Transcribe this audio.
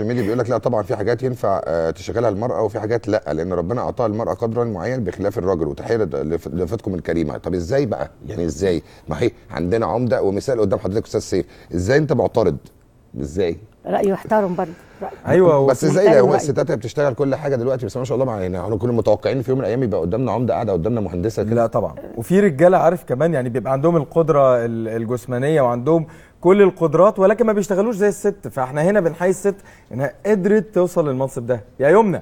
السوشيال ميديا بيقول لك لا طبعا في حاجات ينفع آه، تشغلها المراه وفي حاجات لا لان ربنا اعطاها المراه قدرا معين بخلاف الرجل وتحيه لفتكم الكريمه طب ازاي بقى يعني ازاي ما هي عندنا عمده ومثال قدام حضرتك استاذ سيف ازاي انت معترض ازاي رايه يحترم برضه ايوه بس زي الستات بتشتغل كل حاجه دلوقتي بس ما شاء الله معانا يعني احنا كنا متوقعين في يوم من الايام يبقى قدامنا عمده قاعده قدامنا مهندسه كده لا طبعا وفي رجاله عارف كمان يعني بيبقى عندهم القدره الجسمانيه وعندهم كل القدرات ولكن ما بيشتغلوش زي الست فاحنا هنا بنحيي الست انها قدرت توصل للمنصب ده يا يمنى